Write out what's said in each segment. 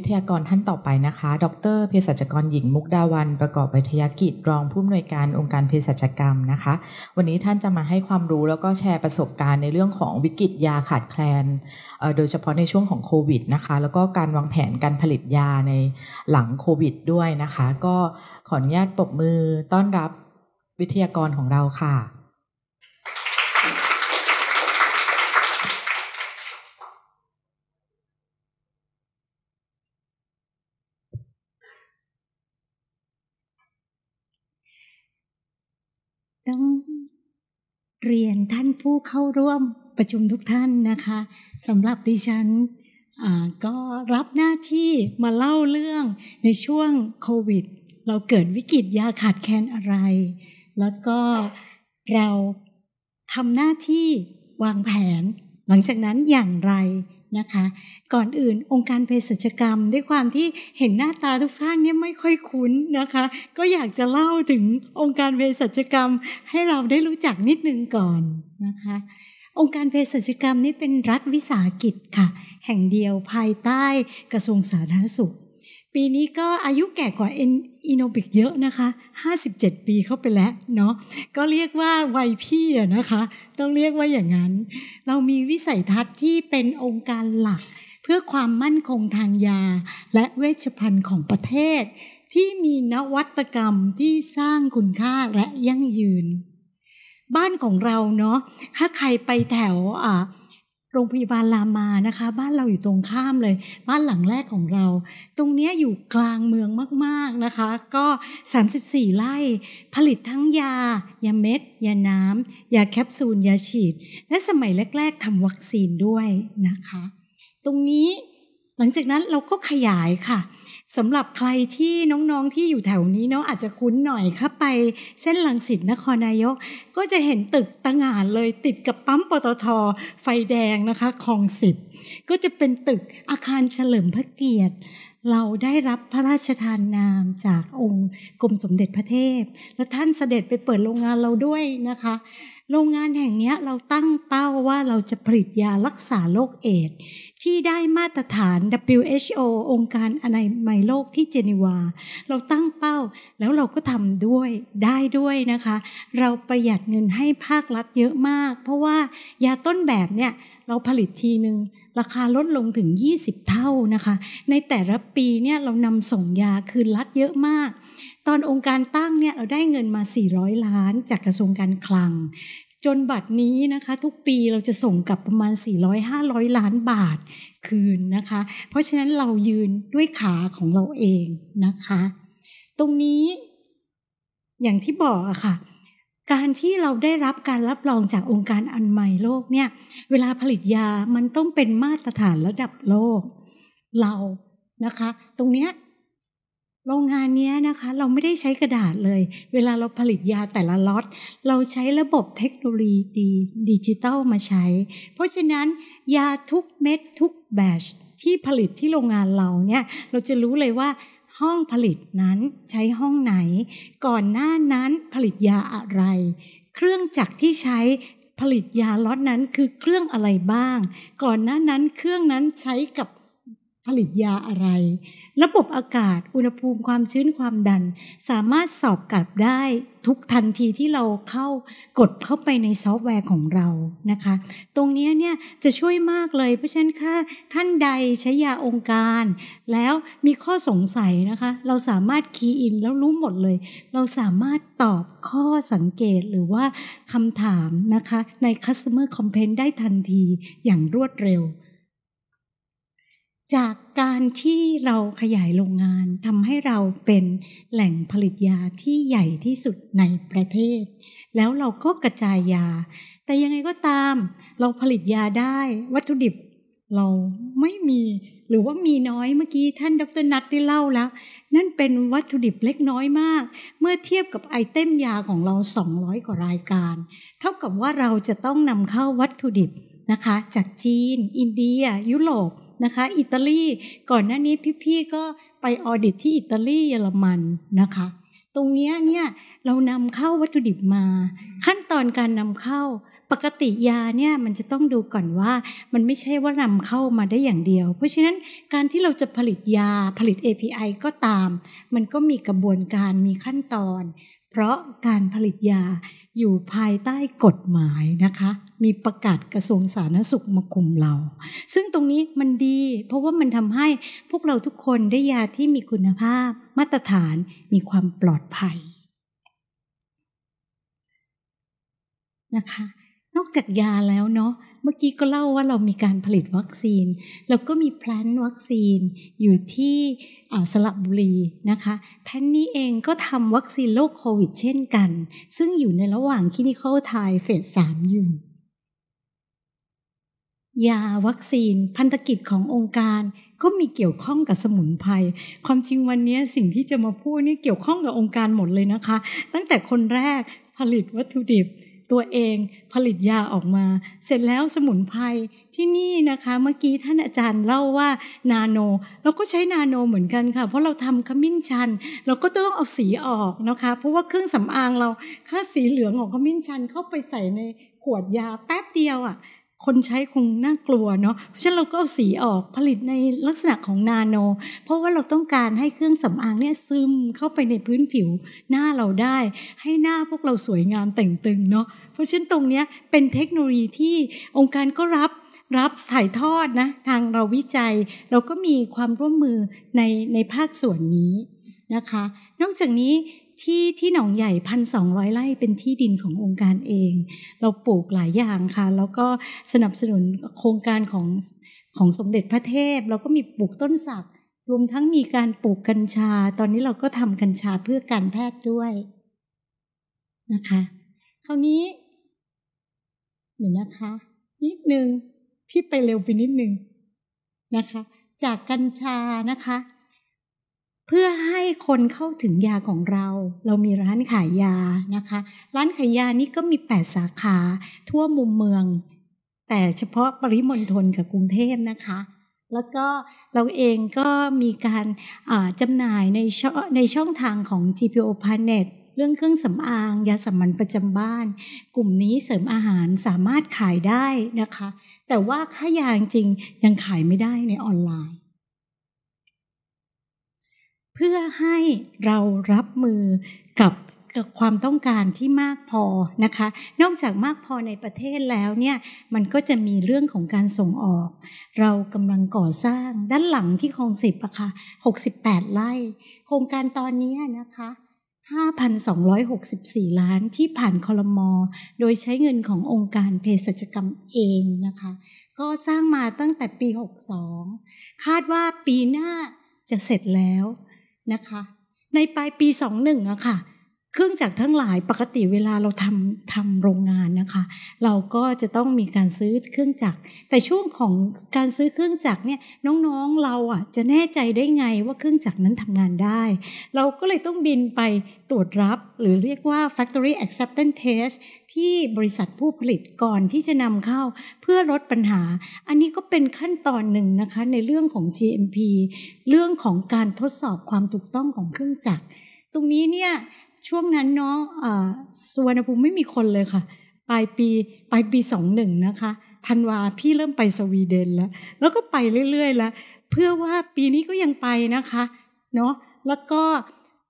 ิทยากรท่านต่อไปนะคะ ดรเภสัชกรหญิงมุกดาวันประกอบวิทยากิจ รองผู้อำนวยการองค์การเภสัชกรรมนะคะ วันนี้ท่านจะมาให้ความรู้แล้วก็แชร์ประสบการณ์ในเรื่องของวิกฤตยาขาดแคลนโดยเฉพาะในช่วงของโควิดนะคะ แล้วก็การวางแผนการผลิตยาในหลังโควิดด้วยนะคะ ก็ขออนุญาตปรบมือต้อนรับวิทยากรของเราค่ะต้องเรียนท่านผู้เข้าร่วมประชุมทุกท่านนะคะสำหรับดิฉันก็รับหน้าที่มาเล่าเรื่องในช่วงโควิด เราเกิดวิกฤตยาขาดแคลนอะไร แล้วก็เราทำหน้าที่วางแผน หลังจากนั้นอย่างไรนะคะก่อนอื่น องค์การเภสัชกรรมด้วยความที่เห็นหน้าตาทุกข้างเนี่ยไม่ค่อยคุ้นนะคะก็อยากจะเล่าถึงองค์การเภสัชกรรมให้เราได้รู้จักนิดนึงก่อนนะคะองค์การเภสัชกรรมนี่เป็นรัฐวิสาหกิจค่ะแห่งเดียวภายใต้กระทรวงสาธารณสุขปีนี้ก็อายุแก่กว่าเอินโนบิกเยอะนะคะ57 ปีเข้าไปแล้วเนาะ ก็เรียกว่าวัยพี่นะคะ ต้องเรียกว่าอย่างนั้น เรามีวิสัยทัศน์ที่เป็นองค์การหลัก เพื่อความมั่นคงทางยา และเวชภัณฑ์ของประเทศ ที่มีนวัตกรรมที่สร้างคุณค่าและยั่งยืน บ้านของเราเนาะ ถ้าใครไปแถวอ่าโรงพยาบาลรามานะคะ บ้านเราอยู่ตรงข้ามเลยบ้านหลังแรกของเรา ตรงนี้อยู่กลางเมืองมากๆนะคะ ก็ 34ไร่ผลิตทั้งยา ยาเม็ด ยาน้ำยาแคปซูล ยาฉีด และสมัยแรกๆทำวัคซีนด้วยนะคะ ตรงนี้หลังจากนั้นเราก็ขยายค่ะสำหรับใครที่น้องๆที่อยู่แถวนี้เนาะอาจจะคุ้นหน่อยค่ะไปเส้นลังสิตนครนายกก็จะเห็นตึกตะงงานเลยติดกับปั๊มปตทไฟแดงนะคะคลองสิบ ก็จะเป็นตึกอาคารเฉลิมพระเกียรติ เราได้รับพระราชทานนามจากองค์กรมสมเด็จพระเทพ และท่านเสด็จไปเปิดโรงงานเราด้วยนะคะโรงงานแห่งนี้เราตั้งเป้าว่าเราจะผลิตยารักษาโรคเอดที่ได้มาตรฐาน WHO องค์การอนามัยโลกที่เจนีวา เราตั้งเป้าแล้วเราก็ทำด้วยได้ด้วยนะคะ เราประหยัดเงินให้ภาครัฐเยอะมาก เพราะว่ายาต้นแบบเนี่ยเราผลิตทีหนึ่งราคาลดลงถึง 20 เท่านะคะ ในแต่ละปีเนี่ยเรานำส่งยาคืนรัฐเยอะมากตอนองค์การตั้งเนี่ยเราได้เงินมา 400 ล้านจากกระทรวงการคลัง จนบัดนี้นะคะ ทุกปีเราจะส่งกลับประมาณ400-500 ล้านบาทคืนนะคะ เพราะฉะนั้นเรายืนด้วยขาของเราเองนะคะ ตรงนี้อย่างที่บอกอะค่ะการที่เราได้รับการรับรองจากองค์การอันหมัยโลกเนี่ยเวลาผลิตยามันต้องเป็นมาตรฐานระดับโลกเรานะคะ ตรงเนี้ยโรงงานนี้นะคะเราไม่ได้ใช้กระดาษเลย เวลาเราผลิตยาแต่ละล็อตเราใช้ระบบเทคโนโลยีดีดิจิตอลมาใช้ เพราะฉะนั้นยาทุกเม็ดทุกแบชที่ผลิตที่โรงงานเราเนี่ยเราจะรู้เลยว่า ห้องผลิตนั้นใช้ห้องไหน ก่อนหน้านั้นผลิตยาอะไร เครื่องจักรที่ใช้ผลิตยาล็อตนั้นคือเครื่องอะไรบ้าง ก่อนหน้านั้นเครื่องนั้นใช้กับผลิตยาอะไร ระบบอากาศ อุณหภูมิความชื้น ความดัน สามารถสอบกลับได้ทุกทันทีที่เราเข้ากดเข้าไปในซอฟต์แวร์ของเรา นะคะ ตรงนี้เนี่ยจะช่วยมากเลย เพราะฉะนั้นค่ะ ท่านใดใช้ยาองค์การ แล้วมีข้อสงสัยนะคะ เราสามารถคีย์อินแล้วรู้หมดเลย เราสามารถตอบข้อสังเกตหรือว่าคำถามนะคะใน customer complaint ได้ทันทีอย่างรวดเร็วจากการที่เราขยายโรงงานทำให้เราเป็นแหล่งผลิตยาที่ใหญ่ที่สุดในประเทศ แล้วเราก็กระจายยา แต่ยังไงก็ตามเราผลิตยาได้ วัตถุดิบเราไม่มี หรือว่ามีน้อยเมื่อกี้ท่านดรนัทได้เล่าแล้ว นั่นเป็นวัตถุดิบเล็กน้อยมาก เมื่อเทียบกับไอเทมยาของเรา 200กว่ารายการ เท่ากับว่าเราจะต้องนำเข้าวัตถุดิบนะคะ จากจีน อินเดีย ยุโรปนะคะอิตาลีก่อนหน้านี้พี่ๆก็ไปออดิตที่อิตาลีเยอรมันนะคะ ตรงนี้เนี่ยเรานำเข้าวัตถุดิบมา ขั้นตอนการนำเข้าปกติยาเนี่ยมันจะต้องดูก่อนว่ามันไม่ใช่ว่านำเข้ามาได้อย่างเดียว เพราะฉะนั้นการที่เราจะผลิตยาผลิต API ก็ตาม มันก็มีกระบวนการมีขั้นตอนเพราะการผลิตยาอยู่ภายใต้กฎหมายนะคะ มีประกาศกระทรวงสาธารณสุขมาคุมเรา ซึ่งตรงนี้มันดี เพราะว่ามันทำให้พวกเราทุกคนได้ยาที่มีคุณภาพมาตรฐานมีความปลอดภัยนะคะ นอกจากยาแล้วเนาะเมื่อกี้ก็เล่าว่าเรามีการผลิตวัคซีน แล้วก็มีแพลนวัคซีนอยู่ที่สระบุรีนะคะแพลนนี้เองก็ทำวัคซีนโรคโควิดเช่นกัน ซึ่งอยู่ในระหว่างคลินิคอลไทยเฟสสามอยู่ยาวัคซีนพันธกิจขององค์การก็มีเกี่ยวข้องกับสมุนไพรความจริงวันนี้สิ่งที่จะมาพูดนี่เกี่ยวข้องกับองค์การหมดเลยนะคะ ตั้งแต่คนแรกผลิตวัตถุดิบตัวเองผลิตยาออกมา เสร็จแล้วสมุนไพรที่นี่นะคะ เมื่อกี้ท่านอาจารย์เล่าว่านาโน เราก็ใช้นาโนเหมือนกันค่ะ เพราะเราทำขมิ้นชัน เราก็ต้องเอาสีออกนะคะ เพราะว่าเครื่องสำอางเรา ค่าสีเหลืองของขมิ้นชัน เข้าไปใส่ในขวดยาแป๊บเดียวอะ่ะคนใช้คงน่ากลัวเนาะเพราะฉะนั้นเราก็เอาสีออกผลิตในลักษณะของนาโน เพราะว่าเราต้องการให้เครื่องสำอางเนี่ยซึมเข้าไปในพื้นผิวหน้าเราได้ ให้หน้าพวกเราสวยงามแต่งตึงเนาะเพราะฉะนั้นตรงเนี้ยเป็นเทคโนโลยีที่องค์การก็รับรับถ่ายทอดนะทางเราวิจัยเราก็มีความร่วมมือในในภาคส่วนนี้นะคะ นอกจากนี้ที่ที่หนองใหญ่พันสองร้อยไร่เป็นที่ดินขององค์การเอง เราปลูกหลายอย่างค่ะ แล้วก็สนับสนุนโครงการของของสมเด็จพระเทพเราก็มีปลูกต้นสักรวมทั้งมีการปลูกกัญชา ตอนนี้เราก็ทำกัญชาเพื่อการแพทย์ด้วยนะคะ คราวนี้หนึนะคะ นิดนึง พี่ไปเร็วไปนิดนึงนะคะ จากกัญชานะคะเพื่อให้คนเข้าถึงยาของเรา เรามีร้านขายยานะคะ ร้านขายยานี่ก็มี 8 สาขาทั่วมุมเมือง แต่เฉพาะปริมณฑลกับกรุงเทพนะคะ แล้วก็เราเองก็มีการจำหน่ายในช่องในช่องทางของ GPO Planet เรื่องเครื่องสำอางยาสามันประจำบ้าน กลุ่มนี้เสริมอาหารสามารถขายได้นะคะ แต่ว่าค่ายาจริงยังขายไม่ได้ในออนไลน์พื่อให้เรารับมือกับกับความต้องการที่มากพอนะคะ นอกจากมากพอในประเทศแล้วเนี่ย มันก็จะมีเรื่องของการส่งออก เรากำลังก่อสร้างด้านหลังที่คลองสิบอะค่ะ68ไร่ โครงการตอนนี้นะคะ 5,264 ล้านที่ผ่านคอรมอโดยใช้เงินขององค์การเภสักรรมเองนะคะ ก็สร้างมาตั้งแต่ปี 62 คาดว่าปีหน้าจะเสร็จแล้วนะคะในปลายปีสองหนึ่งอะค่ะเครื่องจักรทั้งหลายปกติเวลาเราทำทำโรงงานนะคะ เราก็จะต้องมีการซื้อเครื่องจักร แต่ช่วงของการซื้อเครื่องจักรเนี่ยน้องๆเราอ่ะจะแน่ใจได้ไงว่าเครื่องจักรนั้นทำงานได้ เราก็เลยต้องบินไปตรวจรับ หรือเรียกว่า factory acceptance test ที่บริษัทผู้ผลิตก่อนที่จะนำเข้าเพื่อลดปัญหา อันนี้ก็เป็นขั้นตอนหนึ่งนะคะในเรื่องของ GMP เรื่องของการทดสอบความถูกต้องของเครื่องจักรตรงนี้เนี่ยช่วงนั้นเนาะสุวรรณภูมิไม่มีคนเลยค่ะปลายปีปลายปีสองหนึ่งนะคะธันวาพี่เริ่มไปสวีเดนแล้ว แล้วก็ไปเรื่อย ๆ แล้ว เพื่อว่าปีนี้ก็ยังไปนะคะเนาะแล้วก็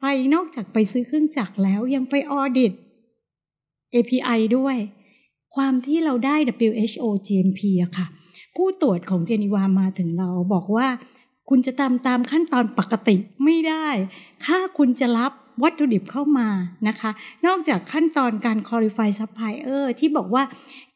ไปนอกจากไปซื้อเครื่องจักรแล้วยังไปออดิต API ด้วย ความที่เราได้ WHO GMP อะค่ะผู้ตรวจของเจนีวามาถึงเราบอกว่าคุณจะตามตามขั้นตอนปกติไม่ได้ ค่าคุณจะรับวัตถุดิบเข้ามานะคะ นอกจากขั้นตอนการ qualify supplier ที่บอกว่า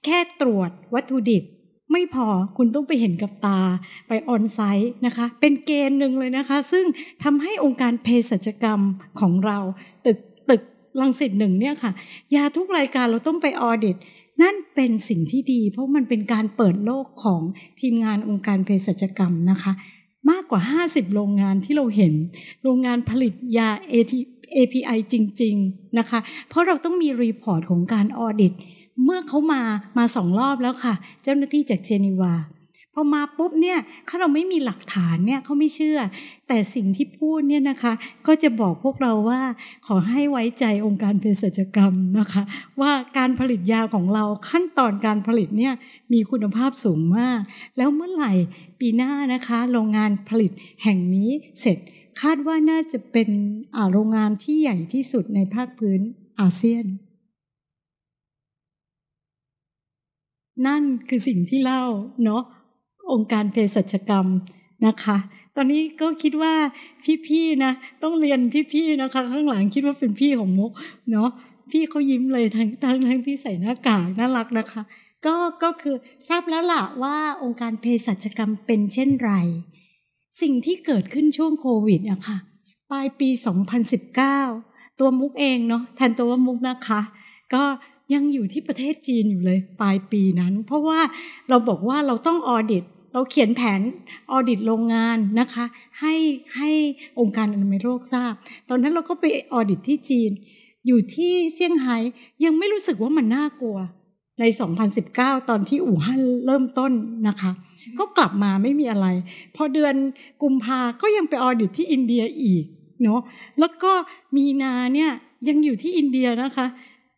แค่ตรวจวัตถุดิบ ไม่พอคุณต้องไปเห็นกับตา ไปออนไซต์นะคะ เป็นเกณฑ์หนึ่งเลยนะคะ ซึ่งทำให้องค์การเภสัชกรรมของเรา ตึกตึกลังสิตหนึ่งเนี่ยค่ะยาทุกรายการเราต้องไปออเดตนั่นเป็นสิ่งที่ดี เพราะมันเป็นการเปิดโลกของทีมงานองค์การเภสัชกรรมนะคะ มากกว่า 50 โรงงานที่เราเห็น โรงงานผลิตยา AT API จริง ๆ นะคะ เพราะเราต้องมีรีพอร์ตของการออเดดเมื่อเขามามาสองรอบแล้วค่ะ เจ้าหน้าที่จากเจนีวาพอมาปุ๊บเนี่ยถ้าเราไม่มีหลักฐานเนี่ย เขาไม่เชื่อ แต่สิ่งที่พูดเนี่ยนะคะ ก็จะบอกพวกเราว่าขอให้ไว้ใจองค์การเภสัชกรรมนะคะ ว่าการผลิตยาของเราขั้นตอนการผลิตเนี่ย มีคุณภาพสูงมาก แล้วเมื่อไหร่ปีหน้านะคะ โรงงานผลิตแห่งนี้เสร็จคาดว่าน่าจะเป็นโรงงานที่ใหญ่ที่สุดในภาคพื้นอาเซียน นั่นคือสิ่งที่เล่าเนาะองค์การเภสัชกรรมนะคะ ตอนนี้ก็คิดว่าพี่ๆนะต้องเรียนพี่ๆนะคะ ข้างหลังคิดว่าเป็นพี่ของมุกเนาะพี่เขายิ้มเลยทั้งทั้งทั้งที่ใส่หน้ากากน่ารักนะคะ ก็ก็คือทราบแล้วล่ะว่าองค์การเภสัชกรรมเป็นเช่นไรสิ่งที่เกิดขึ้นช่วงโควิดอะค่ะปลายปี 2019 ตัวมุกเองเนาะแทนตัวมุกนะคะ ก็ยังอยู่ที่ประเทศจีนอยู่เลยปลายปีนั้น เพราะว่าเราบอกว่าเราต้องออดิตเราเขียนแผนออดิตโรงงานนะคะ ให้ให้องค์การอนามัยโลกทราบ ตอนนั้นเราก็ไปออดิตที่จีน อยู่ที่เซี่ยงไฮ้ยังไม่รู้สึกว่ามันน่ากลัว ใน 2019 ตอนที่อู่ฮั่นเริ่มต้นนะคะก็กลับมาไม่มีอะไร พอเดือนกุมภาก็ยังไปออดิตที่อินเดียอีกเนาะแล้วก็มีนาเนี่ยยังอยู่ที่อินเดียนะคะ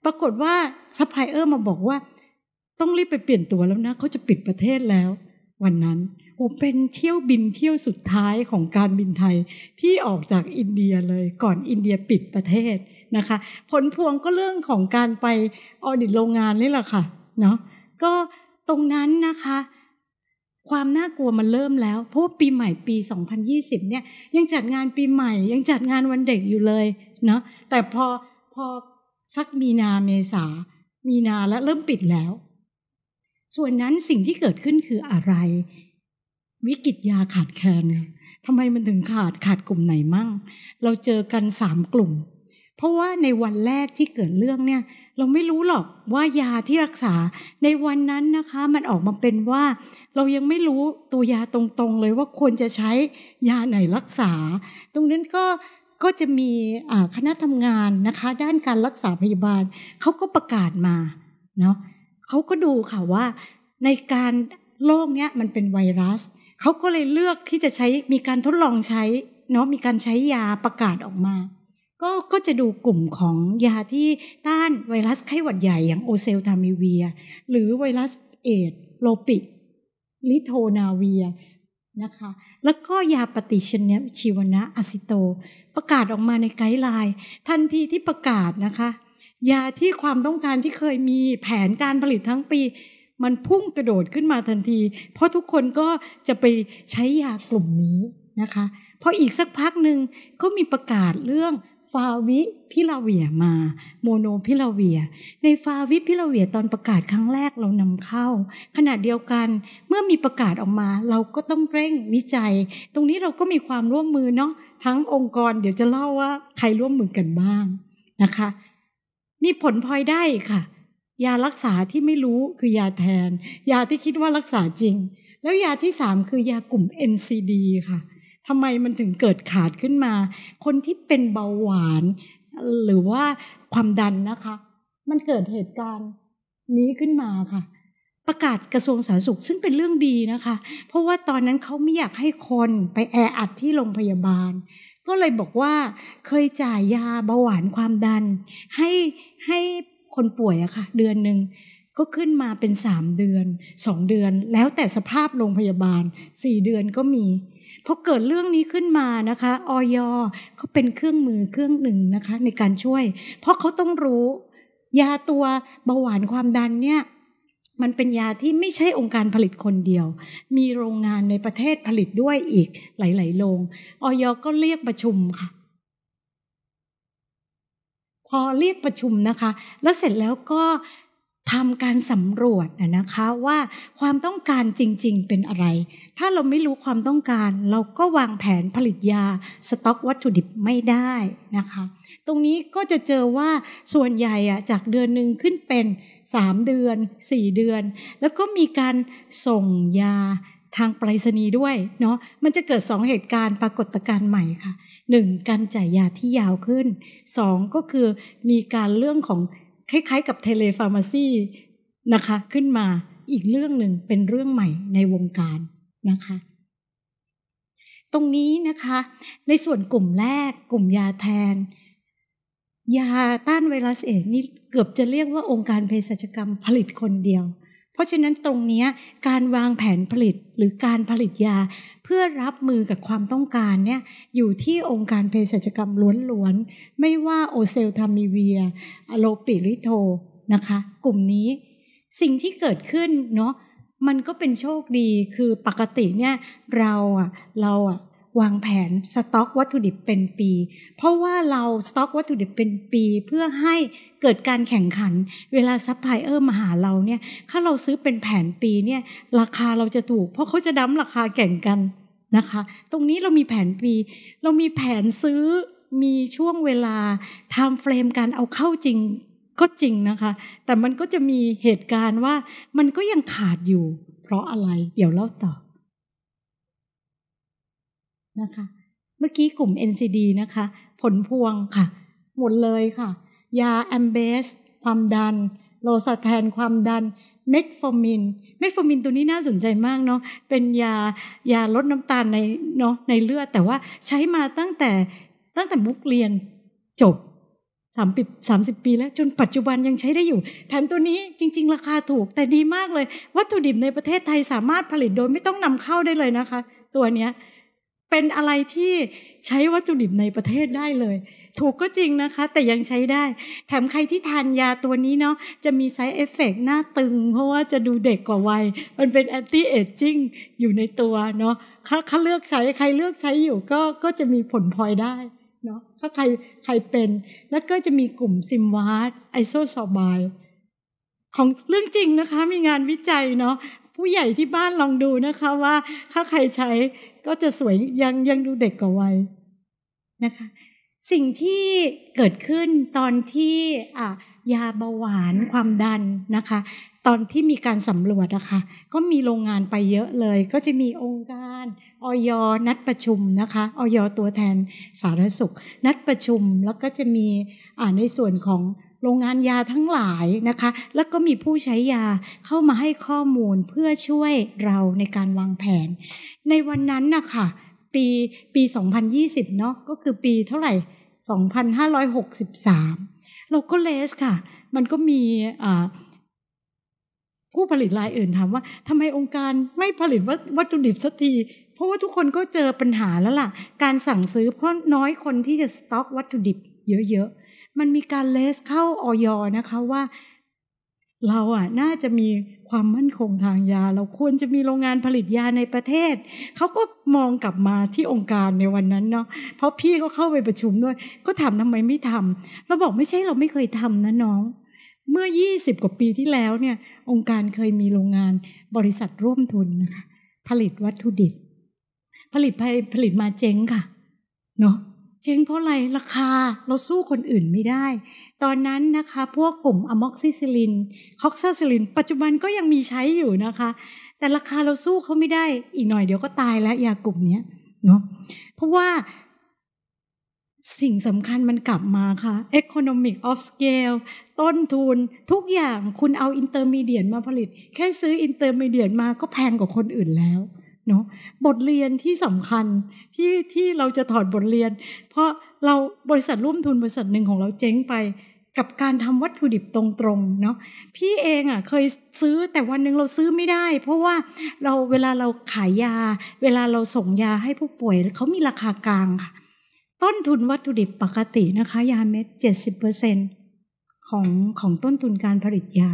ปรากฏว่าซัพพลายเออร์มาบอกว่า ต้องรีบไปเปลี่ยนตัวแล้วนะเขาจะปิดประเทศแล้ว วันนั้นโอ้เป็นเที่ยวบินเที่ยวสุดท้ายของการบินไทยที่ออกจากอินเดียเลย ก่อนอินเดียปิดประเทศนะคะ ผลพวงก็เรื่องของการไปออดิตโรงงานนี่แหละค่ะเนาะก็ตรงนั้นนะคะความน่ากลัวมันเริ่มแล้วเพราะปีใหม่ปี 2020เนี่ยยังจัดงานปีใหม่ยังจัดงานวันเด็กอยู่เลยเนาะแต่พอพอสักมีนาเมษามีนาและเริ่มปิดแล้ว ส่วนนั้นสิ่งที่เกิดขึ้นคืออะไร วิกฤตยาขาดแคลนทำไมมันถึงขาดขาดกลุ่มไหนมั่ง เราเจอกันสามกลุ่มเพราะว่าในวันแรกที่เกิดเรื่องเนี่ยเราไม่รู้หรอกว่ายาที่รักษาในวันนั้นนะคะมันออกมาเป็นว่าเรายังไม่รู้ตัวยาตรงๆเลยว่าควรจะใช้ยาไหนรักษา ตรงนั้นก็ก็จะมีคณะทำงานนะคะ ด้านการรักษาพยาบาลเขาก็ประกาศมาเนาะเขาก็ดูค่ะว่าในการโรคเนี้ยมันเป็นไวรัสเขาก็เลยเลือกที่จะใช้มีการทดลองใช้เนาะมีการใช้ยาประกาศออกมาก็ก็จะดูกลุ่มของยาที่ต้านไวรัสไข้หวัดใหญ่อย่างโอเซลทามิเวีย หรือไวรัสเอด โลปิ ลิโทนาเวียนะคะแล้วก็ยาปฏิชนีชีวนะอะซิโต ประกาศออกมาในไกด์ไลน์ทันทีที่ประกาศนะคะ ยาที่ความต้องการที่เคยมีแผนการผลิตทั้งปี มันพุ่งกระโดดขึ้นมาทันที เพราะทุกคนก็จะไปใช้ยากลุ่มนี้นะคะพออีกสักพักหนึ่งก็มีประกาศเรื่องฟาวิพิลาเวียมา โมโนพิลาเวีย ในฟาวิพิลาเวียตอนประกาศครั้งแรกเรานำเข้า ขณะเดียวกันเมื่อมีประกาศออกมา เราก็ต้องเร่งวิจัย ตรงนี้เราก็มีความร่วมมือเนาะทั้งองค์กรเดี๋ยวจะเล่าว่าใครร่วมมือกันบ้างนะคะ มีผลพลอยได้ค่ะ ยารักษาที่ไม่รู้คือยาแทนยาที่คิดว่ารักษาจริง แล้วยาที่สามคือยากลุ่ม NCD ค่ะทำไมมันถึงเกิดขาดขึ้นมา คนที่เป็นเบาหวาน หรือว่าความดันนะคะ มันเกิดเหตุการณ์นี้ขึ้นมาค่ะ ประกาศกระทรวงสาธารณสุขซึ่งเป็นเรื่องดีนะคะ เพราะว่าตอนนั้นเขาไม่อยากให้คนไปแออัดที่โรงพยาบาล ก็เลยบอกว่าเคยจ่ายยา เบาหวานความดัน ให้ให้คนป่วยอะค่ะเดือนหนึ่งก็ขึ้นมาเป็น3เดือน2เดือน แล้วแต่สภาพโรงพยาบาล4เดือนก็มีพอเกิดเรื่องนี้ขึ้นมานะคะออยเขาเป็นเครื่องมือเครื่องหนึ่งนะคะ ในการช่วย เพราะเขาต้องรู้ ยาตัวเบาหวานความดันเนี่ย มันเป็นยาที่ไม่ใช่องค์การผลิตคนเดียว มีโรงงานในประเทศผลิตด้วยอีก หลาย ๆ โรงออยก็เรียกประชุมค่ะ พอเรียกประชุมนะคะ แล้วเสร็จแล้วก็ทำการสำรวจนะคะว่าความต้องการจริง ๆ เป็นอะไร ถ้าเราไม่รู้ความต้องการ เราก็วางแผนผลิตยาสต็อกวัตถุดิบไม่ได้นะคะ ตรงนี้ก็จะเจอว่าส่วนใหญ่อะจากเดือนหนึ่งขึ้นเป็น3เดือน 4 เดือน แล้วก็มีการส่งยาทางไปรษณีย์ด้วยเนาะมันจะเกิด 2 เหตุการณ์ปรากฏการณ์ใหม่ค่ะ 1. การจ่ายยาที่ยาวขึ้น 2. ก็คือมีการเรื่องของคล้ายๆ กับเทเลฟาร์มาซีนะคะขึ้นมาอีกเรื่องหนึ่งเป็นเรื่องใหม่ในวงการนะคะตรงนี้นะคะในส่วนกลุ่มแรกกลุ่มยาแทน ยาต้านไวรัสเอนี่เกือบจะเรียกว่าองค์การเภสัชกรรมผลิตคนเดียวเพราะฉะนั้นตรงนี้การวางแผนผลิตหรือการผลิตยาเพื่อรับมือกับความต้องการเนี่ยอยู่ที่องค์การเภสัชกรรมล้วนๆไม่ว่าโอเซลทามิเวียอโลปิริโทนะคะ กลุ่มนี้ สิ่งที่เกิดขึ้นเนาะมันก็เป็นโชคดีคือปกติเนี่ยเราอ่ะเราอ่ะวางแผนสต็อกวัตถุดิบเป็นปี เพราะว่าเราสต็อก วัตถุดิบเป็นปีเพื่อให้เกิดการแข่งขันเวลาซัพพลายเออร์มาหาเราเนี่ยถ้าเราซื้อเป็นแผนปีเนี่ยราคาเราจะถูกเพราะเขาจะดั้มราคาแข่งกันนะคะ ตรงนี้เรามีแผนปี เรามีแผนซื้อมีช่วงเวลาไทม์เฟรมการเอาเข้าจริงก็จริงนะคะ แต่มันก็จะมีเหตุการณ์ว่ามันก็ยังขาดอยู่ เพราะอะไรเดี๋ยวเล่าต่อนะคะเมื่อกี้กลุ่ม NCD นะคะ ผลพวงค่ะ หมดเลยค่ะ ยาแอมเบสความดันโลซาแทนความดันเมทฟอร์มินเมทฟอร์มินตัวนี้น่าสนใจมากเนาะเป็นยายาลดน้ำตาลในเนาะในเลือด แต่ว่าใช้มาตั้งแต่ตั้งแต่บุกเรียนจบสามปีสามสิบปีแล้ว จนปัจจุบันยังใช้ได้อยู่ แถมตัวนี้จริง ๆ ราคาถูกแต่ดีมากเลย วัตถุดิบในประเทศไทยสามารถผลิตโดยไม่ต้องนำเข้าได้เลยนะคะ ตัวเนี้ยเป็นอะไรที่ใช้วัตถุดิบในประเทศได้เลย ถูกก็จริงนะคะ แต่ยังใช้ได้ แถมใครที่ทานยาตัวนี้เนาะจะมีไซด์เอฟเฟกหน้าตึง เพราะว่าจะดูเด็กกว่าวัย มันเป็นแอนตี้เอจจิ้งอยู่ในตัวเนาะถ้าเลือกใช้ใครเลือกใช้อยู่ก็ก็จะมีผลพลอยได้เนาะถ้าใครใครเป็นแล้วก็จะมีกลุ่มซิมวาร์ไอโซซอบายของเรื่องจริงนะคะ มีงานวิจัยเนาะผู้ใหญ่ที่บ้านลองดูนะคะว่าถ้าใครใช้ก็จะสวยยังยังดูเด็กกว่าวัยนะคะสิ่งที่เกิดขึ้นตอนที่ยาเบาหวานความดันนะคะ ตอนที่มีการสำรวจนะคะ ก็มีโรงงานไปเยอะเลย ก็จะมีองค์การออยอนัดประชุมนะคะออยตัวแทนสาธารณสุข นัดประชุมแล้วก็จะมีในส่วนของโรงงานยาทั้งหลายนะคะ แล้วก็มีผู้ใช้ยาเข้ามาให้ข้อมูลเพื่อช่วยเราในการวางแผน ในวันนั้นนะคะ ปีปี2020เนาะ ก็คือปีเท่าไหร่ 2563เราก็เลสค่ะ มันก็มีผู้ผลิตรายอื่นถามว่าทำไมองค์การไม่ผลิตวัตถุดิบสักที เพราะว่าทุกคนก็เจอปัญหาแล้วล่ะ การสั่งซื้อเพราะน้อยคนที่จะสต็อกวัตถุดิบเยอะมันมีการเลสเข้าออยนะคะว่า เราอ่ะ น่าจะมีความมั่นคงทางยา เราควรจะมีโรงงานผลิตยาในประเทศ เขาก็มองกลับมาที่องค์การในวันนั้นเนาะเพราะพี่ก็เข้าไปประชุมด้วย ก็ถามทำไมไม่ทำเราบอกไม่ใช่เราไม่เคยทำนะน้อง เมื่อ 20กว่าปีที่แล้วเนี่ย องค์การเคยมีโรงงาน บริษัทร่วมทุนนะคะ ผลิตวัตถุดิบผลิตผลิตมาเจ๊งค่ะ เนาะเริงเพราะอะไรราคาเราสู้คนอื่นไม่ได้ ตอนนั้นนะคะ พวกกลุ่มอะม็อกซิซิลินคอกซาซิลินปัจจุบันก็ยังมีใช้อยู่นะคะ แต่ราคาเราสู้เขาไม่ได้ อีกหน่อยเดี๋ยวก็ตายแล้วยากลุ่มนี้เนาะเพราะว่าสิ่งสำคัญมันกลับมาค่ะ economic of scale ต้นทุนทุกอย่างคุณเอาอินเตอร์มีเดียนมาผลิต แค่ซื้ออินเตอร์มีเดียนมาก็แพงกว่าคนอื่นแล้วเนาะบทเรียนที่สำคัญที่ที่เราจะถอดบทเรียน เพราะเราบริษัทร่วมทุนบริษัทหนึ่งของเราเจ๊งไปกับการทำวัตถุดิบตรงๆเนาะพี่เองอะ่ะเคยซื้อแต่วันหนึ่งเราซื้อไม่ได้ เพราะว่าเราเวลาเราขายยา เวลาเราส่งยาให้ผู้ป่วยเขามีราคากลางค่ะต้นทุนวัตถุดิบปกตินะคะยาเม็ด70%ของของต้นทุนการผลิตยา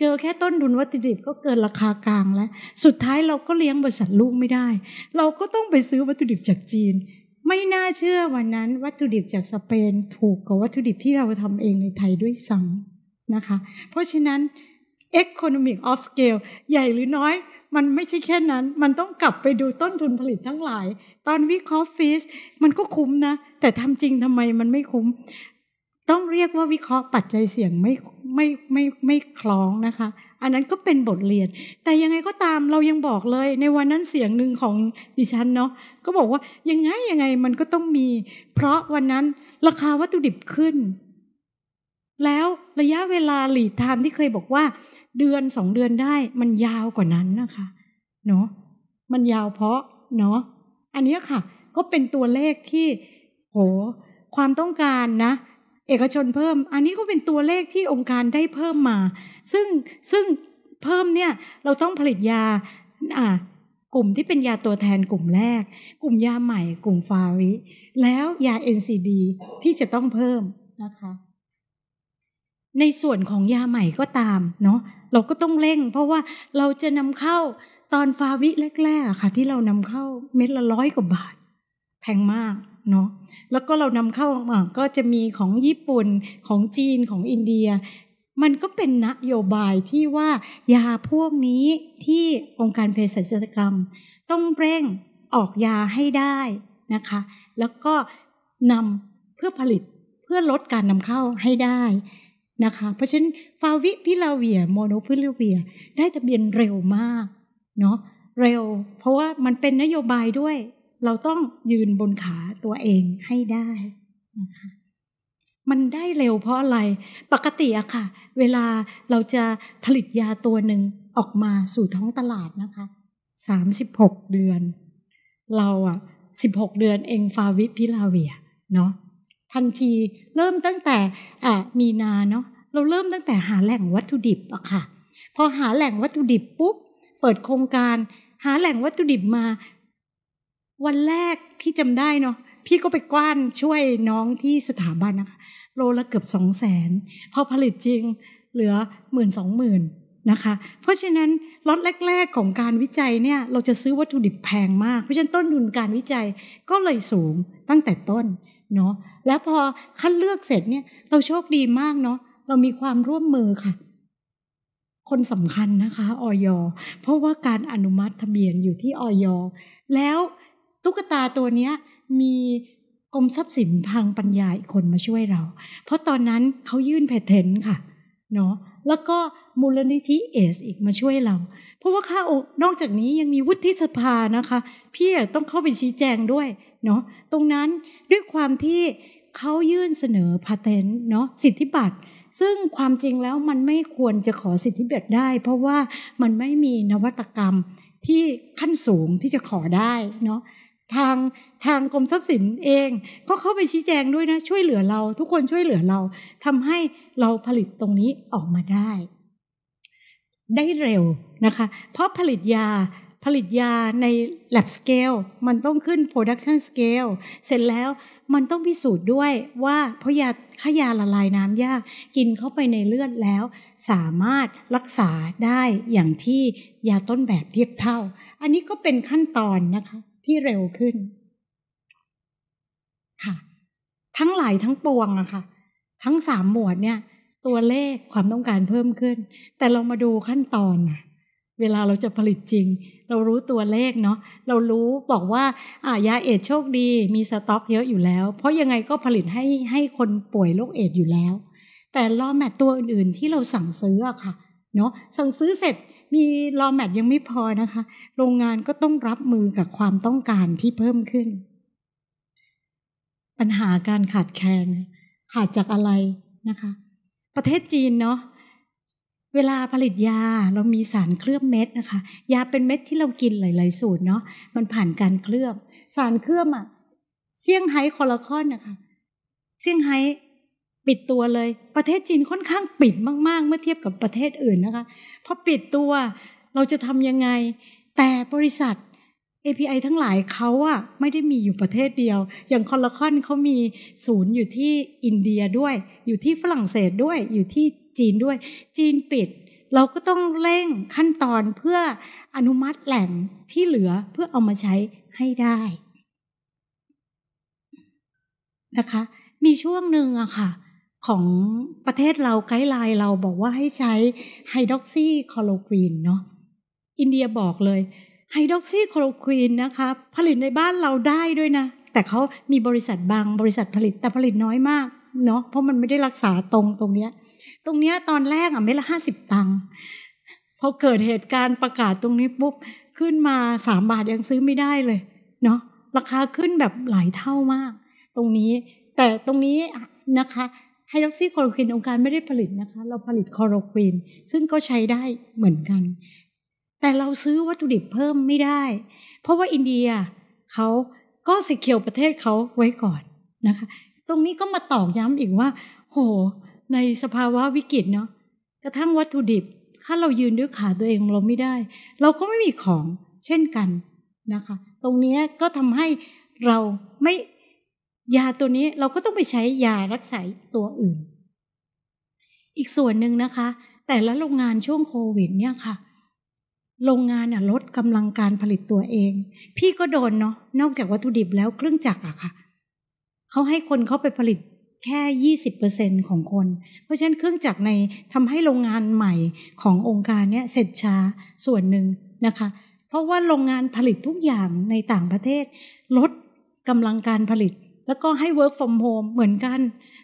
เจอแค่ต้นทุนวัตถุดิบก็เกินราคากลางแล้ว สุดท้ายเราก็เลี้ยงบริษัทลูกไม่ได้ เราก็ต้องไปซื้อวัตถุดิบจากจีน ไม่น่าเชื่อวันนั้นวัตถุดิบจากสเปน ถูกกว่าวัตถุดิบที่เราทำเองในไทยด้วยซ้ำนะคะ เพราะฉะนั้น economic of scale ใหญ่หรือน้อย มันไม่ใช่แค่นั้น มันต้องกลับไปดูต้นทุนผลิตทั้งหลาย ตอนวิเคราะห์ฟีสมันก็คุ้มนะ แต่ทำจริงทำไมมันไม่คุ้มต้องเรียกว่าวิเคราะห์ปัจจัยเสี่ยงไม่ไม่ไม่ไม่คล้องนะคะ อันนั้นก็เป็นบทเรียน แต่ยังไงก็ตามเรายังบอกเลย ในวันนั้นเสียงหนึ่งของดิฉันเนาะก็บอกว่ายังไงยังไงมันก็ต้องมี เพราะวันนั้นราคาวัตถุดิบขึ้น แล้วระยะเวลาหลีดไทม์ที่เคยบอกว่า เดือนสองเดือนได้ มันยาวกว่านั้นนะคะเนาะมันยาวเพราะเนาะอันนี้ค่ะ ก็เป็นตัวเลขที่ โห ความต้องการนะเอกชนเพิ่มอันนี้ก็เป็นตัวเลขที่องค์การได้เพิ่มมา ซึ่งซึ่งเพิ่มเนี่ยเราต้องผลิตยาอ่ากลุ่มที่เป็นยาตัวแทนกลุ่มแรก กลุ่มยาใหม่ กลุ่มฟาวิ แล้วยา NCD ที่จะต้องเพิ่มนะคะ ในส่วนของยาใหม่ก็ตามเนาะเราก็ต้องเร่งเพราะว่าเราจะนำเข้าตอนฟาวิแรกๆค่ะ ที่เรานำเข้าเม็ดละร้อยกว่าบาท แพงมากเนาะแล้วก็เรานำเข้ามาก็จะมีของญี่ปุ่นของจีนของอินเดีย มันก็เป็นนโยบายที่ว่า ยาพวกนี้ที่องค์การเภสัชกรรม ต้องเร่งออกยาให้ได้นะคะแล้วก็นำเพื่อผลิตเพื่อลดการนำเข้าให้ได้นะคะเพราะฉะนั้นฟาวิพิลาเวีย โมโนพิลาเวียได้ทะเบียนเร็วมากเนาะเร็วเพราะว่ามันเป็นนโยบายด้วยเราต้องยืนบนขาตัวเองให้ได้นะคะมันได้เร็วเพราะอะไรปกติอะค่ะ เวลาเราจะผลิตยาตัวหนึ่งออกมาสู่ท้องตลาดนะคะสามสิบหกเดือนเราอะสิบหกเดือนเองฟาวิพิลาเวียเนาะทันทีเริ่มตั้งแต่มีนาเนาะเราเริ่มตั้งแต่หาแหล่งวัตถุดิบอะค่ะพอหาแหล่งวัตถุดิบปุ๊บ เปิดโครงการหาแหล่งวัตถุดิบมาวันแรกพี่จำได้เนาะพี่ก็ไปกว้านช่วยน้องที่สถาบันนะคะโลละเกือบสองแสนพอผลิตจริงเหลือหมื่นสองหมื่นนะคะเพราะฉะนั้นล็อตแรก ๆ ของการวิจัยเนี่ย เราจะซื้อวัตถุดิบแพงมากเพราะฉะนั้นต้นทุนการวิจัยก็เลยสูงตั้งแต่ต้นเนาะแล้วพอคัดเลือกเสร็จเนี่ย เราโชคดีมากเนาะเรามีความร่วมมือค่ะ คนสำคัญนะคะออยเพราะว่าการอนุมัติทะเบียนอยู่ที่ออยแล้วตุ๊กตาตัวเนี้ยมีกรมทรัพย์สินทางปัญญาอีกคนมาช่วยเรา เพราะตอนนั้นเขายื่นแพทเทนต์ค่ะเนาะแล้วก็มูลนิธิเอสอีกมาช่วยเรา เพราะว่าค่าอกนอกจากนี้ยังมีวุฒิสภานะคะพี่ต้องเข้าไปชี้แจงด้วยเนาะตรงนั้นด้วยความที่เขายื่นเสนอพาเทนต์เนาะสิทธิบัตร ซึ่งความจริงแล้วมันไม่ควรจะขอสิทธิบัตรได้ เพราะว่ามันไม่มีนวัตกรรมที่ขั้นสูงที่จะขอได้เนาะทางทางกรมทรัพย์สินเอง ก็เข้าไปชี้แจงด้วยนะ ช่วยเหลือเรา ทุกคนช่วยเหลือเรา ทำให้เราผลิตตรงนี้ออกมาได้ ได้เร็วนะคะ เพราะผลิตยาผลิตยาใน lab scale มันต้องขึ้น production scale เสร็จแล้วมันต้องพิสูจน์ด้วยว่าเพราะยาขายาละลายน้ำยากกินเข้าไปในเลือดแล้ว สามารถรักษาได้อย่างที่ยาต้นแบบเทียบเท่า อันนี้ก็เป็นขั้นตอนนะคะที่เร็วขึ้นค่ะทั้งหลายทั้งปวงอะค่ะทั้งสามหมวดเนี่ยตัวเลขความต้องการเพิ่มขึ้น แต่เรามาดูขั้นตอนเวลาเราจะผลิตจริง เรารู้ตัวเลขเนาะเรารู้บอกว่าอ่ายาเอดโชคดี มีสต็อกเยอะอยู่แล้ว เพราะยังไงก็ผลิตให้ให้คนป่วยโรคเอดอยู่แล้ว แต่ลอแมตตัวอื่นๆที่เราสั่งซื้ออะค่ะเนาะสั่งซื้อเสร็จมีรอแมทยังไม่พอนะคะ โรงงานก็ต้องรับมือกับความต้องการที่เพิ่มขึ้น ปัญหาการขาดแคลนขาดจากอะไรนะคะ ประเทศจีนเนาะเวลาผลิตยาเรามีสารเคลือบเม็ดนะคะยาเป็นเม็ดที่เรากินหลายๆสูตรเนาะมันผ่านการเคลือบ สารเคลือบอะเซี่ยงไฮ้คอลลาคอนนะคะเซี่ยงไฮ้ปิดตัวเลยประเทศจีนค่อนข้างปิดมากๆ เมื่อเทียบกับประเทศอื่นนะคะ พอปิดตัวเราจะทำยังไง แต่บริษัท API ทั้งหลายเขาอะไม่ได้มีอยู่ประเทศเดียว อย่างคอนละคอนเขามีศูนย์อยู่ที่อินเดียด้วย อยู่ที่ฝรั่งเศสด้วยอยู่ที่จีนด้วย จีนปิด เราก็ต้องเร่งขั้นตอนเพื่ออนุมัติแหล่งที่เหลือเพื่อเอามาใช้ให้ได้นะคะ มีช่วงหนึ่งอะค่ะของประเทศเราไกด์ไลน์เราบอกว่าให้ใช้ไฮดรอกซีคอโลควีนเนาะอินเดียบอกเลยไฮดรอกซีคอโลควีนนะคะผลิตในบ้านเราได้ด้วยนะ แต่เขามีบริษัทบางบริษัทผลิตแต่ผลิตน้อยมาก เนาะเพราะมันไม่ได้รักษาตรงตรงเนี้ย ตรงเนี้ยตอนแรกอ่ะเม็ดละห้าสิบตังค์พอเกิดเหตุการณ์ประกาศตรงนี้ปุ๊บขึ้นมาสามบาทยังซื้อไม่ได้เลยเนาะราคาขึ้นแบบหลายเท่ามาก ตรงนี้ แต่ตรงนี้นะคะไฮดรอกซิคลอโรควินองค์การไม่ได้ผลิตนะคะ เราผลิตคลอโรควินซึ่งก็ใช้ได้เหมือนกัน แต่เราซื้อวัตถุดิบเพิ่มไม่ได้ เพราะว่าอินเดียเขาก็สิเคียวประเทศเขาไว้ก่อนนะคะ ตรงนี้ก็มาตอกย้ำอีกว่า โหในสภาวะวิกฤตเนาะกระทั่งวัตถุดิบถ้าเรายืนด้วยขาตัวเองเราไม่ได้ เราก็ไม่มีของเช่นกันนะคะ ตรงนี้ก็ทำให้เราไม่ยาตัวนี้เราก็ต้องไปใช้ยารักษาตัวอื่น อีกส่วนหนึ่งนะคะ แต่ละโรงงานช่วงโควิดเนี่ยค่ะ โรงงานอ่ะลดกำลังการผลิตตัวเอง พี่ก็โดนเนาะนอกจากวัตถุดิบแล้วเครื่องจักรอะค่ะเขาให้คนเขาไปผลิตแค่ยี่สิบเเปอร์ซ็นของคนเพราะฉะนั้นเครื่องจักรในทำให้โรงงานใหม่ขององค์การเนี่ยเสร็จช้าส่วนหนึ่งนะคะ เพราะว่าโรงงานผลิตทุกอย่างในต่างประเทศ ลดกำลังการผลิตแล้วก็ให้ work from home เหมือนกัน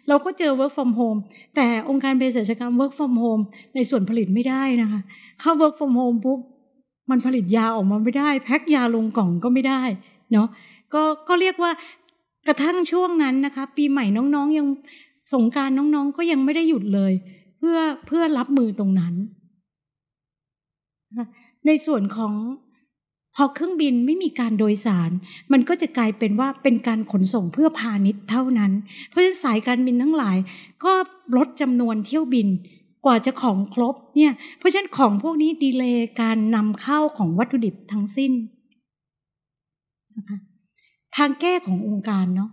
เราก็เจอ work from home แต่องค์การเภสัชกรรม work from home ในส่วนผลิตไม่ได้นะคะ เข้า work from home ปุ๊บ มันผลิตยาออกมาไม่ได้ แพ็คยาลงกล่องก็ไม่ได้เนาะ ก็ก็เรียกว่ากระทั่งช่วงนั้นนะคะ ปีใหม่น้องๆ ยังสงการน้องๆก็ยังไม่ได้หยุดเลย เพื่อเพื่อรับมือตรงนั้น ในส่วนของพอเครื่องบินไม่มีการโดยสาร มันก็จะกลายเป็นว่าเป็นการขนส่งเพื่อพาณิชย์เท่านั้น เพราะฉะนั้นสายการบินทั้งหลาย ก็ลดจำนวนเที่ยวบินกว่าจะของครบเนี่ย เพราะฉะนั้นของพวกนี้ดีเลย์การนำเข้าของวัตถุดิบทั้งสิ้นนะคะทางแก้ขององค์การเนาะ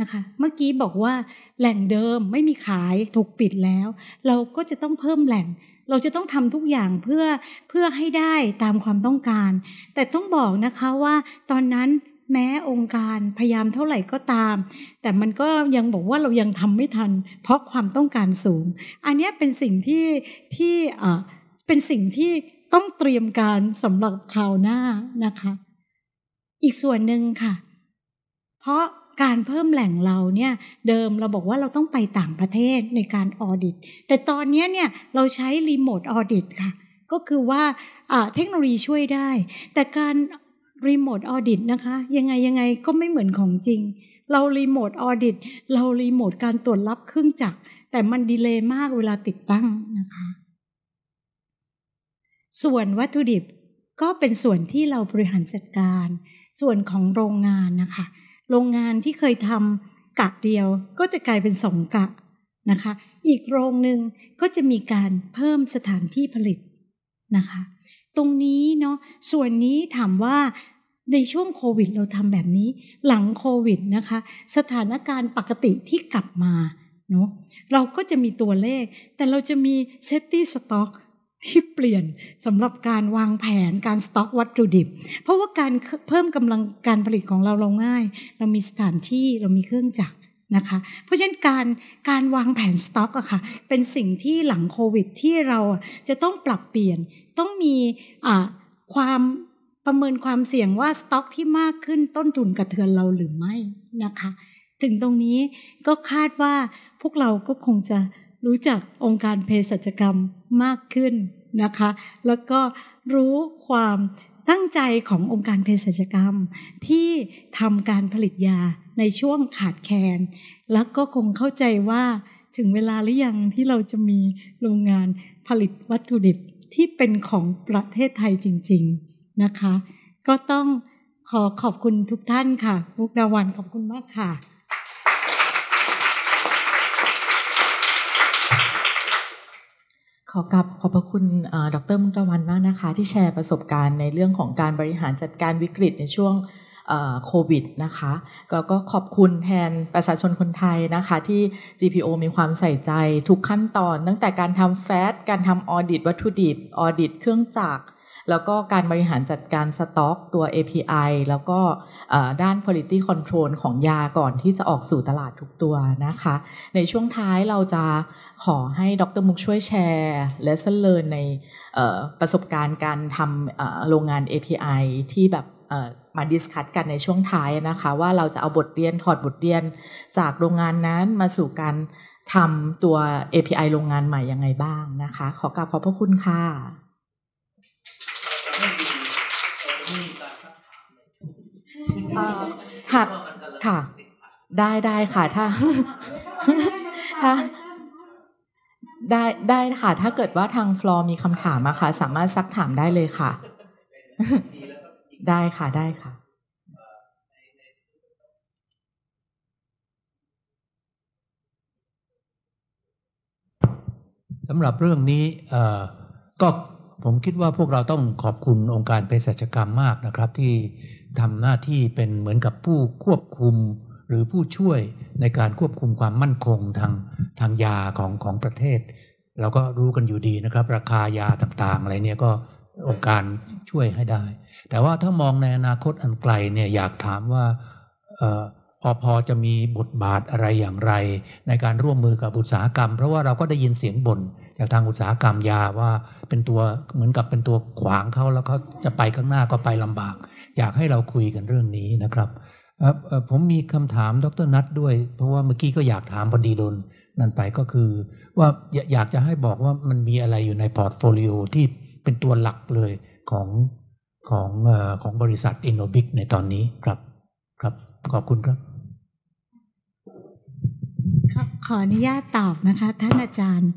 นะคะเมื่อกี้บอกว่าแหล่งเดิมไม่มีขายถูกปิดแล้ว เราก็จะต้องเพิ่มแหล่งเราจะต้องทำทุกอย่างเพื่อเพื่อให้ได้ตามความต้องการ แต่ต้องบอกนะคะว่าตอนนั้นแม้องค์การพยายามเท่าไหร่ก็ตาม แต่มันก็ยังบอกว่าเรายังทำไม่ทันเพราะความต้องการสูง อันนี้เป็นสิ่งที่ที่เป็นสิ่งที่ต้องเตรียมการสำหรับคราวหน้านะคะ อีกส่วนหนึ่งค่ะ เพราะการเพิ่มแหล่งเราเนี่ยเดิมเราบอกว่าเราต้องไปต่างประเทศในการออดิต แต่ตอนนี้เนี่ยเราใช้รีโมทออดิตค่ะ ก็คือว่าเทคโนโลยีช่วยได้ แต่การรีโมทออดิตนะคะ ยังไงยังไงก็ไม่เหมือนของจริง เรารีโมทออดิตเรารีโมทการตรวจรับเครื่องจักรแต่มันดีเลย์มากเวลาติดตั้งนะคะ ส่วนวัตถุดิบ ก็เป็นส่วนที่เราบริหารจัดการ ส่วนของโรงงานนะคะโรงงานที่เคยทำกะเดียวก็จะกลายเป็นสองกะนะคะอีกโรงหนึ่งก็จะมีการเพิ่มสถานที่ผลิตนะคะตรงนี้เนาะส่วนนี้ถามว่าในช่วงโควิดเราทำแบบนี้หลังโควิดนะคะสถานการณ์ปกติที่กลับมาเนาะเราก็จะมีตัวเลขแต่เราจะมีเซฟตี้สต็อกที่เปลี่ยนสำหรับการวางแผนการสต็อกวัตถุดิบเพราะว่าการเพิ่มกำลังการผลิตของเราเราง่าย เรามีสถานที่เรามีเครื่องจักรนะคะ เพราะฉะนั้นการการวางแผนสต็อกอะค่ะเป็นสิ่งที่หลังโควิด ที่เราจะต้องปรับเปลี่ยน ต้องมีความประเมินความเสี่ยงว่าสต็อก ที่มากขึ้นต้นทุนกระเทือนเราหรือไม่นะคะ ถึงตรงนี้ก็คาดว่าพวกเราก็คงจะรู้จักองค์การเภสัชกรรมมากขึ้นนะคะ แล้วก็รู้ความตั้งใจขององค์การเภสัชกรรม ที่ทำการผลิตยาในช่วงขาดแคลน แล้วก็คงเข้าใจว่าถึงเวลาหรือยังที่เราจะมีโรงงานผลิตวัตถุดิบที่เป็นของประเทศไทยจริง ๆนะคะ ก็ต้องขอขอบคุณทุกท่านค่ะมุกดาวันขอบคุณมากค่ะขอกลับขอบพระคุณดรมุกตะวันมากนะคะ ที่แชร์ประสบการณ์ในเรื่องของการบริหารจัดการวิกฤตในช่วงโควิดนะคะแล้วก็ขอบคุณแทนประชาชนคนไทยนะคะ ที่ GPO มีความใส่ใจทุกขั้นตอนตั้งแต่การทำแฟตการทำออดิตวัตถุดิบออดิตเครื่องจักรแล้วก็การบริหารจัดการสต็อก ตัว API แล้วก็ด้าน quality control ของยาก่อนที่จะออกสู่ตลาดทุกตัวนะคะ ในช่วงท้ายเราจะขอให้ดรมุกช่วยแชร์และเสเลในประสบการณ์การทำโรงงาน API ที่แบบมาดิสคัตกันในช่วงท้ายนะคะ ว่าเราจะเอาบทเรียนถอดบทเรียนจากโรงงานนั้นมาสู่การทำตัว API โรงงานใหม่ยังไงบ้างนะคะ ขอกราบขอบพระคุณค่ะหากค่ะ ได้ได้ค่ะถ้าถ้า ได้ได้ค่ะ ถ้าเกิดว่าทางฟลอร์มีคำถามอะค่ะ สามารถซักถามได้เลยค่ะ ได้ค่ะได้ค่ะสำหรับเรื่องนี้ก็ผมคิดว่าพวกเราต้องขอบคุณองค์การเภสัชกรรมมากนะครับที่ทำหน้าที่เป็นเหมือนกับผู้ควบคุมหรือผู้ช่วยในการควบคุมความมั่นคงทางทางยาของของประเทศ เราก็รู้กันอยู่ดีนะครับ ราคายาต่างๆอะไรเนี่ยก็องค์การช่วยให้ได้ แต่ว่าถ้ามองในอนาคตอันไกลเนี่ยอยากถามว่าพอพอจะมีบทบาทอะไรอย่างไร ในการร่วมมือกับอุตสาหกรรม เพราะว่าเราก็ได้ยินเสียงบ่น จากทางอุตสาหกรรมยาว่าเป็นตัวเหมือนกับเป็นตัวขวางเขาแล้วเขาจะไปข้างหน้าก็ไปลำบาก อยากให้เราคุยกันเรื่องนี้นะครับ ผมมีคำถามดรนัทด้วย เพราะว่าเมื่อกี้ก็อยากถามพอดีโดนนั่นไปก็คือ ว่าอยากจะให้บอกว่ามันมีอะไรอยู่ในพอร์ตโฟลิโอที่เป็นตัวหลักเลยของของของบริษัทอินโนบิกในตอนนี้ครับ ครับขอบคุณครับขออนุญาตตอบนะคะ ท่านอาจารย์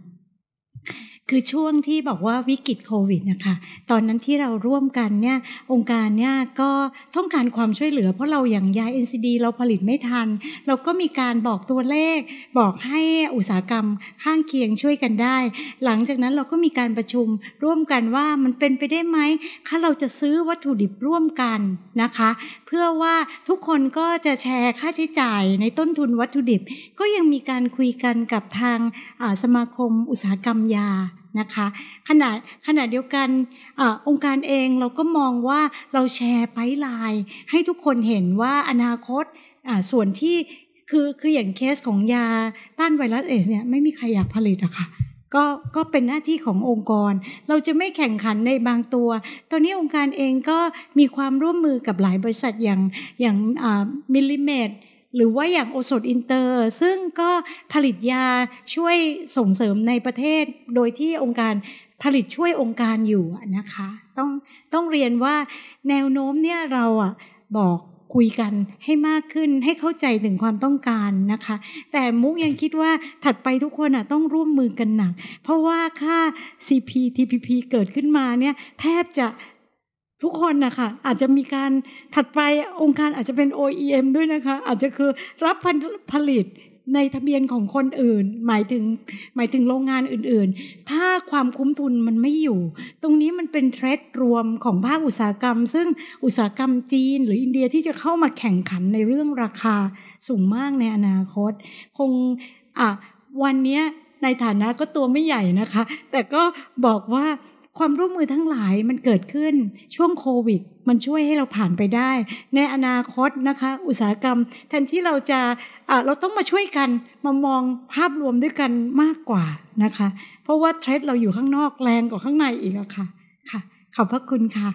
คือช่วงที่บอกว่าวิกฤตโควิดนะคะ ตอนนั้นที่เราร่วมกันเนี่ยองค์การเนี่ยก็ต้องการความช่วยเหลือเพราะเราอย่างยา NCD เราผลิตไม่ทัน เราก็มีการบอกตัวเลข บอกให้อุตสาหกรรมข้างเคียงช่วยกันได้ หลังจากนั้นเราก็มีการประชุมร่วมกันว่ามันเป็นไปได้ไหมถ้าเราจะซื้อวัตถุดิบร่วมกันนะคะ เพื่อว่าทุกคนก็จะแชร์ค่าใช้จ่ายในต้นทุนวัตถุดิบ ก็ยังมีการคุยกันกับทางสมาคม อุตสาหกรรมยานะคะขณะขณะเดียวกันอองค์การเองเราก็มองว่าเราแชร์ไพไลน์ให้ทุกคนเห็นว่าอนาคตส่วนที่คือคืออย่างเคสของยาต้านไวรัสเอสเนี่ย ไม่มีใครอยากผลิตอะค่ะก็ก็เป็นหน้าที่ขององค์กรเราจะไม่แข่งขันในบางตัว ตอนนี้องค์การเองก็มีความร่วมมือกับหลายบริษัทอย่างอย่างมิลลิเมตรหรือว่าอย่างโอสถอินเตอร์ ซึ่งก็ผลิตยาช่วยส่งเสริมในประเทศ โดยที่องค์การผลิตช่วยองค์การอยู่นะคะ ต้องต้องเรียนว่าแนวโน้มเนี่ยเราอ่ะบอกคุยกันให้มากขึ้นให้เข้าใจถึงความต้องการนะคะ แต่มุกยังคิดว่าถัดไปทุกคนอ่ะต้องร่วมมือกันหนัก เพราะว่าค่า CP TPP เกิดขึ้นมาเนี่ยแทบจะทุกคนนะคะอาจจะมีการถัดไปองค์การอาจจะเป็น OEM ด้วยนะคะ อาจจะคือรับผลิตในทะเบียนของคนอื่นหมายถึงหมายถึงโรงงานอื่นๆ ถ้าความคุ้มทุนมันไม่อยู่ ตรงนี้มันเป็นเทรด รวมของภาคอุตสาหกรรม ซึ่งอุตสาหกรรมจีน หรืออินเดียที่จะเข้ามาแข่งขันในเรื่องราคาสูงมากในอนาคต คงอ่ะวันนี้ในฐานะก็ตัวไม่ใหญ่นะคะ แต่ก็บอกว่าความร่วมมือทั้งหลายมันเกิดขึ้น ช่วงโควิดมันช่วยให้เราผ่านไปได้ ในอนาคตนะคะ อุตสาหกรรม แทนที่เราจะะเราต้องมาช่วยกัน มามองภาพรวมด้วยกันมากกว่านะคะ เพราะว่าเทรดเราอยู่ข้างนอกแรงกว่าข้างในอีกอะค่ะ ค่ะ ขอบพระคุณค่ะ